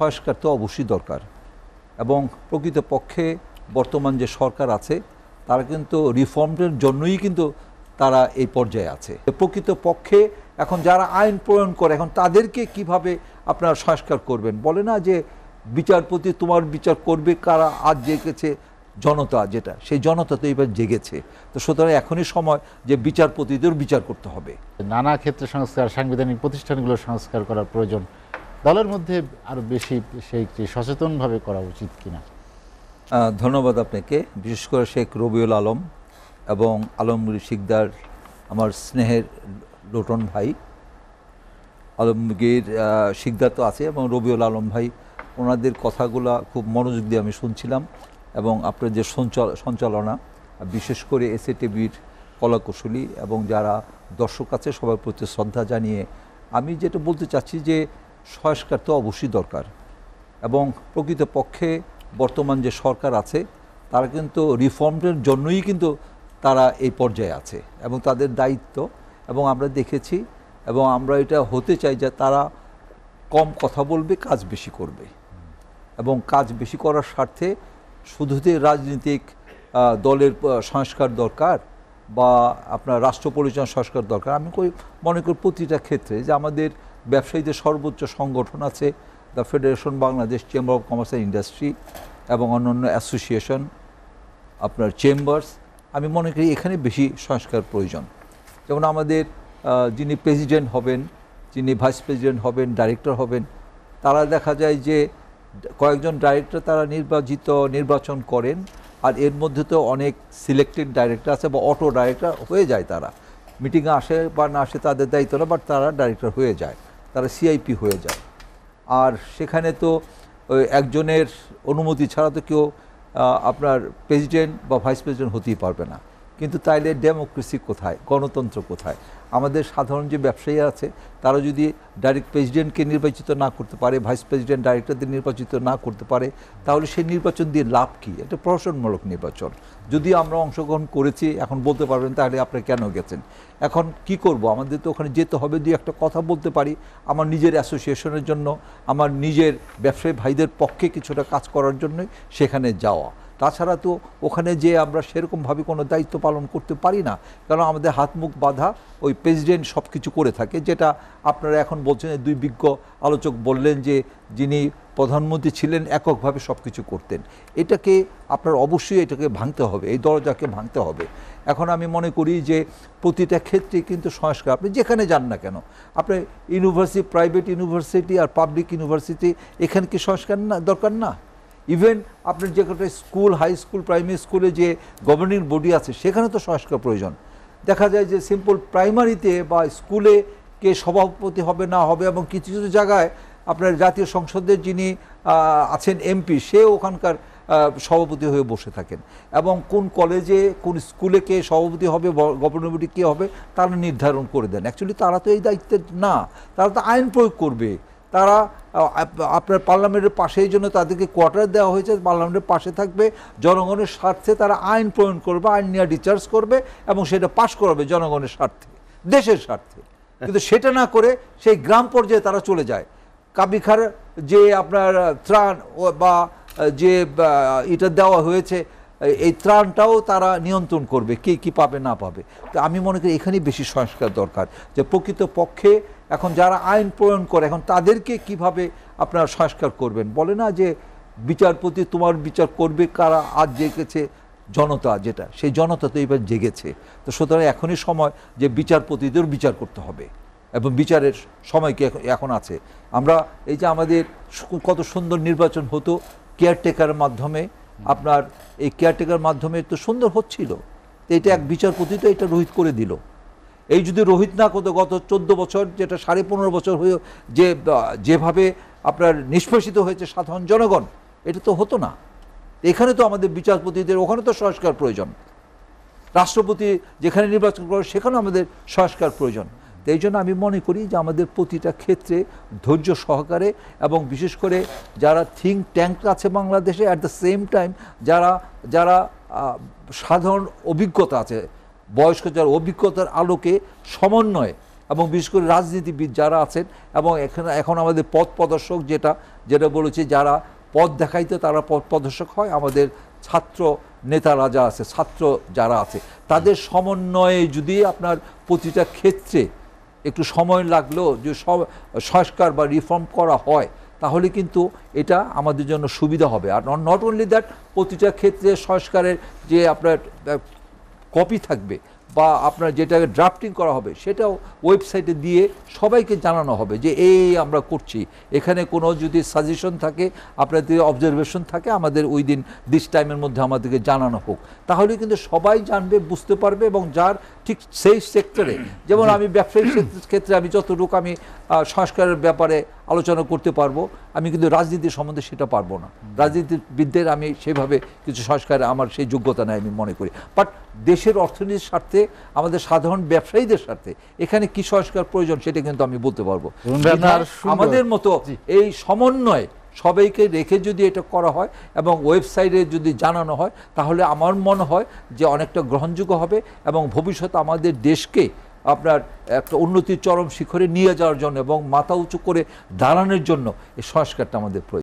সংস্কার তো অবশ্যই দরকার এবং প্রকৃতপক্ষে বর্তমান যে সরকার আছে তারা কিন্তু রিফর্মের জন্যই কিন্তু তারা এই পর্যায়ে আছে প্রকৃতপক্ষে এখন যারা আইন প্রণয়ন করে এখন তাদেরকে কিভাবে আপনারা সংস্কার করবেন বলে না যে বিচারপতি তোমার বিচার করবে কারা আজ জেগেছে জনতা যেটা সেই জনতা তো এবার জেগেছে তো সুতরাং এখনই সময় যে বিচারপতিদের বিচার করতে হবে নানা ক্ষেত্রে সংস্কার সাংবিধানিক প্রতিষ্ঠানগুলো সংস্কার করার প্রয়োজন দলের মধ্যে আরও বেশি সেই সচেতনভাবে করা উচিত কিনা ধন্যবাদ আপনাকে বিশেষ করে শেখ রবিউল আলম এবং আলমগীর শিকদার আমার স্নেহের লোটন ভাই আলমগীর শিকদার তো আছে এবং রবিউল আলম ভাই ওনাদের কথাগুলা খুব মনোযোগ দিয়ে আমি শুনছিলাম এবং আপনার যে সঞ্চালনা বিশেষ করে এস এ টিভির কলাকুশলী এবং যারা দর্শক আছে সবার প্রতি শ্রদ্ধা জানিয়ে আমি যেটা বলতে চাচ্ছি যে সংস্কার তো অবশ্যই দরকার এবং প্রকৃতপক্ষে বর্তমান যে সরকার আছে তারা কিন্তু রিফর্মের জন্যই কিন্তু তারা এই পর্যায়ে আছে এবং তাদের দায়িত্ব এবং আমরা দেখেছি এবং আমরা এটা হতে চাই যে তারা কম কথা বলবে কাজ বেশি করবে এবং কাজ বেশি করার স্বার্থে শুধু যে রাজনৈতিক দলের সংস্কার দরকার বা আপনার রাষ্ট্র পরিচালনা সংস্কার দরকার আমি কই মনে করি প্রতিটা ক্ষেত্রে যে আমাদের ব্যবসায়ীদের সর্বোচ্চ সংগঠন আছে the Federation Bangladesh Chamber of Commerce and Industry এবং অন্যান্য অ্যাসোসিয়েশন আপনার চেম্বার্স আমি মনে করি এখানে বেশি সংস্কার প্রয়োজন যেমন আমাদের যিনি প্রেসিডেন্ট হবেন যিনি ভাইস প্রেসিডেন্ট হবেন ডাইরেক্টর হবেন তারা দেখা যায় যে কয়েকজন ডাইরেক্টর তারা নির্বাচিত নির্বাচন করেন আর এর মধ্যে তো অনেক সিলেক্টেড ডাইরেক্টর আছে বা অটো ডাইরেক্টর হয়ে যায় তারা মিটিংয়ে আসে বা না আসে তাদের দায়িত্ব না বাট তারা ডাইরেক্টর হয়ে যায় তারা সিআইপি হয়ে যায় আর সেখানে তো একজনের অনুমতি ছাড়া তো কেউ আপনার প্রেসিডেন্ট বা ভাইস প্রেসিডেন্ট হতেই পারবে না কিন্তু তাইলে ডেমোক্রেসি কোথায় গণতন্ত্র কোথায় আমাদের সাধারণ যে ব্যবসায়ী আছে তারা যদি ডাইরেক্ট প্রেসিডেন্টকে নির্বাচিত না করতে পারে ভাইস প্রেসিডেন্ট ডাইরেক্টরদের নির্বাচিত না করতে পারে তাহলে সেই নির্বাচন দিয়ে লাভ কী একটা প্রশাসনমূলক নির্বাচন যদি আমরা অংশগ্রহণ করেছি এখন বলতে পারবেন তাহলে আপনারা কেন গেছেন এখন কি করব আমাদের তো ওখানে যেতে হবে দুই একটা কথা বলতে পারি আমার নিজের অ্যাসোসিয়েশনের জন্য আমার নিজের ব্যবসায়ী ভাইদের পক্ষে কিছুটা কাজ করার জন্যই সেখানে যাওয়া তাছাড়া তো ওখানে যে আমরা সেরকমভাবে কোনো দায়িত্ব পালন করতে পারি না কারণ আমাদের হাত মুখ বাধা ওই প্রেসিডেন্ট সব কিছু করে থাকে যেটা আপনারা এখন বলছেন দুই বিজ্ঞ আলোচক বললেন যে যিনি প্রধানমন্ত্রী ছিলেন এককভাবে সব কিছু করতেন এটাকে আপনার অবশ্যই এটাকে ভাঙতে হবে এই দরজাকে ভাঙতে হবে এখন আমি মনে করি যে প্রতিটা ক্ষেত্রে কিন্তু সংস্কার আপনি যেখানে যান না কেন আপনি ইউনিভার্সিটি প্রাইভেট ইউনিভার্সিটি আর পাবলিক ইউনিভার্সিটি এখানে কি সংস্কার না দরকার না ইভেন আপনার যে একটা স্কুল হাই স্কুল প্রাইমারি স্কুলে যে গভর্নিং বডি আছে সেখানে তো সংস্কার প্রয়োজন দেখা যায় যে সিম্পল প্রাইমারিতে বা স্কুলে কে সভাপতি হবে না হবে এবং কিছু কিছু জায়গায় আপনার জাতীয় সংসদের যিনি আছেন এমপি সে ওখানকার সভাপতি হয়ে বসে থাকেন এবং কোন কলেজে কোন স্কুলে কে সভাপতি হবে গভর্নর বডি কে হবে তারা নির্ধারণ করে দেন অ্যাকচুয়ালি তারা তো এই দায়িত্বের না তারা তো আইন প্রয়োগ করবে তারা আপনার পার্লামেন্টের পাশেই জন্য তাদেরকে কোয়ার্টার দেওয়া হয়েছে পার্লামেন্টের পাশে থাকবে জনগণের স্বার্থে তারা আইন প্রয়োগ করবে আইন নিয়ে রিচার্জ করবে এবং সেটা পাশ করাবে জনগণের স্বার্থে দেশের স্বার্থে কিন্তু সেটা না করে সেই গ্রাম পর্যায়ে তারা চলে যায় কাবিখার যে আপনার ত্রাণ বা যে এটা দেওয়া হয়েছে এই ত্রাণটাও তারা নিয়ন্ত্রণ করবে কে কি পাবে না পাবে তো আমি মনে করি এখানেই বেশি সংস্কার দরকার যে প্রকৃত পক্ষে এখন যারা আইন প্রয়োগ করে এখন তাদেরকে কিভাবে আপনারা সংস্কার করবেন বলে না যে বিচারপতি তোমার বিচার করবে কারা আজ জেগেছে জনতা যেটা সেই জনতা তো এবার জেগেছে তো সুতরাং এখনই সময় যে বিচারপতিদের বিচার করতে হবে এবং বিচারের সময় কি এখন আছে আমরা এই যে আমাদের কত সুন্দর নির্বাচন হতো কেয়ারটেকারের মাধ্যমে আপনার এই কেয়ারটেকার মাধ্যমে তো সুন্দর হচ্ছিল এটা এক বিচারপতি তো এটা রোহিত করে দিল এই যদি রোহিত না করতো গত চোদ্দ বছর যেটা সাড়ে পনেরো বছর হয়ে যে যেভাবে আপনার নিষ্পেষিত হয়েছে সাধারণ জনগণ এটা তো হতো না এখানে তো আমাদের বিচারপতিদের ওখানে তো সংস্কার প্রয়োজন রাষ্ট্রপতি যেখানে নির্বাচন করে সেখানেও আমাদের সংস্কার প্রয়োজন এই জন্য আমি মনে করি যে আমাদের প্রতিটা ক্ষেত্রে ধৈর্য সহকারে এবং বিশেষ করে যারা থিঙ্ক ট্যাঙ্ক আছে বাংলাদেশে অ্যাট দ্য সেম টাইম যারা যারা সাধারণ অভিজ্ঞতা আছে বয়স্ক যারা অভিজ্ঞতার আলোকে সমন্বয় এবং বিশেষ করে রাজনীতিবিদ যারা আছেন এবং এখানে এখন আমাদের পথ প্রদর্শক যেটা যেটা বলেছে যারা পথ দেখাইতে তারা পথ প্রদর্শক হয় আমাদের ছাত্র নেতারা যা আছে ছাত্র যারা আছে তাদের সমন্বয়ে যদি আপনার প্রতিটা ক্ষেত্রে একটু সময় লাগলো যে সংস্কার বা রিফর্ম করা হয় তাহলে কিন্তু এটা আমাদের জন্য সুবিধা হবে আর নট অনলি দ্যাট প্রতিটা ক্ষেত্রে সংস্কারের যে আপনার কপি থাকবে বা আপনার যেটাকে ড্রাফটিং করা হবে সেটাও ওয়েবসাইটে দিয়ে সবাইকে জানানো হবে যে এই আমরা করছি এখানে কোনো যদি সাজেশন থাকে আপনার যদি অবজারভেশন থাকে আমাদের ওই দিন দিস টাইমের মধ্যে আমাদেরকে জানানো হোক তাহলে কিন্তু সবাই জানবে বুঝতে পারবে এবং যার ঠিক সেই সেক্টরে যেমন আমি ব্যবসায়িক ক্ষেত্রে আমি যতটুকু আমি সংস্কারের ব্যাপারে আলোচনা করতে পারবো আমি কিন্তু রাজনীতি সম্বন্ধে সেটা পারবো না রাজনীতিবিদদের আমি সেভাবে কিছু সংস্কারে আমার সেই যোগ্যতা নেই আমি মনে করি বাট দেশের অর্থনীতির স্বার্থে আমাদের সাধারণ ব্যবসায়ীদের স্বার্থে এখানে কি সংস্কার প্রয়োজন সেটা কিন্তু আমি বলতে পারবো আমাদের মতো এই সমন্বয় সবাইকে রেখে যদি এটা করা হয় এবং ওয়েবসাইটে যদি জানানো হয় তাহলে আমার মনে হয় যে অনেকটা গ্রহণযোগ্য হবে এবং ভবিষ্যৎ আমাদের দেশকে আপনার একটা উন্নতির চরম শিখরে নিয়ে যাওয়ার জন্য এবং মাথা উঁচু করে দাঁড়ানোর জন্য এই সংস্কারটা আমাদের প্রয়োজন